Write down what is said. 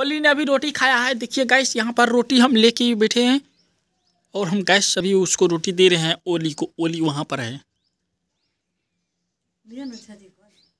ओली ने अभी रोटी खाया है देखिए गैस यहाँ पर रोटी हम लेके बैठे हैं और हम गैस सभी उसको रोटी दे रहे हैं ओली को ओली वहाँ पर है